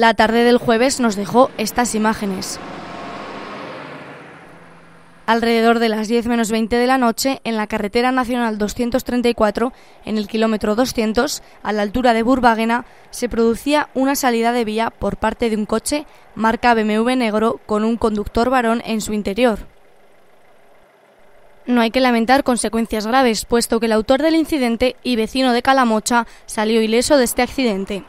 La tarde del jueves nos dejó estas imágenes. Alrededor de las 10 menos 20 de la noche, en la carretera nacional 234, en el kilómetro 200, a la altura de Burbagena, se producía una salida de vía por parte de un coche marca BMW negro con un conductor varón en su interior. No hay que lamentar consecuencias graves, puesto que el autor del incidente y vecino de Calamocha salió ileso de este accidente.